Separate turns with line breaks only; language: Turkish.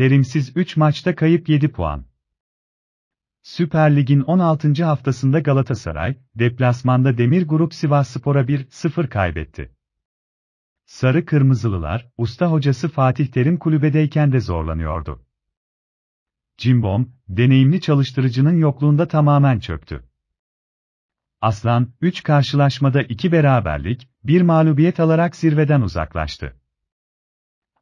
Terimsiz 3 maçta kayıp 7 puan. Süper Lig'in 16. haftasında Galatasaray, deplasmanda Demir Grup Sivasspor'a 1-0 kaybetti. Sarı Kırmızılılar, usta hocası Fatih Terim kulübedeyken de zorlanıyordu. Cimbom, deneyimli çalıştırıcının yokluğunda tamamen çöktü. Aslan, 3 karşılaşmada 2 beraberlik, 1 mağlubiyet alarak zirveden uzaklaştı.